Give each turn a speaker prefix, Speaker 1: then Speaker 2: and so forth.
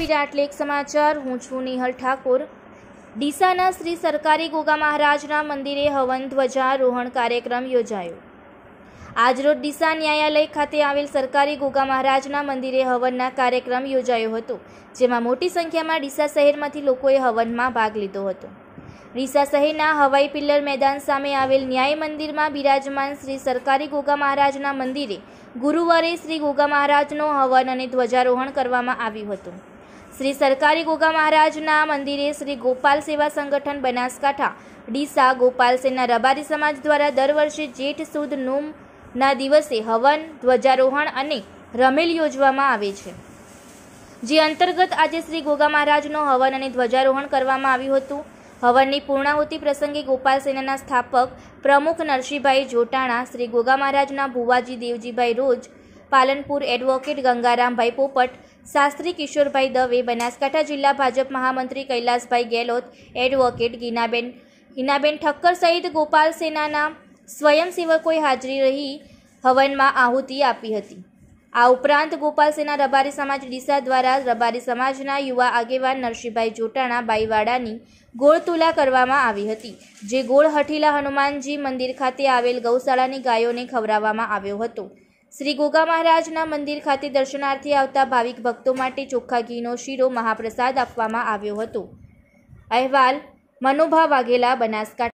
Speaker 1: વિરાટ લેખ સમાચાર હું છું નિહલ ઠાકોર ડીસાના શ્રી સરકારી ગોગા મહારાજના મંદિરે હવન ધ્વજારોહણ કાર્યક્રમ યોજાયો આજરોજ ડીસા ન્યાયાલય ખાતે આવેલ સરકારી ગોગા મહારાજના મંદિરે હવનના કાર્યક્રમ યોજાયો હતો જેમાં મોટી સંખ્યામાં ડીસા શહેરમાંથી લોકોએ હવનમાં ભાગ લીધો હતો ડીસા શહેરના હવાઈ પિલ્લર મેદાન સામે આવેલ ન્યાય મંદિરમાં બિરાજમાન શ્રી સરકારી ગોગા મહારાજના મંદિરે ગુરુવારે શ્રી ગોગા મહારાજનો હવન અને ધ્વજારોહણ કરવામાં આવ્યું હતું શ્રી સરકારી ગોગા મહારાજના મંદિરે શ્રી ગોપાલ સેવા સંગઠન બનાસકાંઠા ડીસા ગોપાલ સેના રબારી સમાજ દ્વારા દર વર્ષે જેઠ સુદ નોમના દિવસે હવન ધ્વજારોહણ અને રમેલ યોજવામાં આવે છે જે અંતર્ગત આજે શ્રી ગોગા મહારાજનો હવન અને ધ્વજારોહણ કરવામાં આવ્યું હતું હવનની પૂર્ણાહુતિ પ્રસંગે ગોપાલ સેનાના સ્થાપક પ્રમુખ નરસિંહભાઈ જોટાણા શ્રી ગોગા મહારાજના ભુવાજી દેવજીભાઈ રોજ પાલનપુર એડવોકેટ ગંગારામભાઈ પોપટ શાસ્ત્રી કિશોરભાઈ દવે બનાસકાંઠા જિલ્લા ભાજપ મહામંત્રી કૈલાસભાઈ ગેલોત એડવોકેટ ગીનાબેન ગીનાબેન ઠક્કર સહિત ગોપાલ સેનાના સ્વયંસેવકોએ હાજરી રહી હવનમાં આહુતિ આપી હતી આ ઉપરાંત ગોપાલ સેના રબારી સમાજ ડીસા દ્વારા રબારી સમાજના યુવા આગેવાન નરસિંહભાઈ જોટાણા બાઈવાડાની ગોળ તુલા કરવામાં આવી હતી જે ગોળ હઠીલા હનુમાનજી મંદિર ખાતે આવેલ ગૌશાળાની ગાયોને ખવડાવવામાં આવ્યો હતો શ્રી ગોગા મહારાજના મંદિર ખાતે દર્શનાર્થે આવતા ભાવિક ભક્તો માટે ચોખ્ખા ઘીનો શીરો મહાપ્રસાદ આપવામાં આવ્યો હતો અહેવાલ મનોભા વાઘેલા બનાસકાંઠા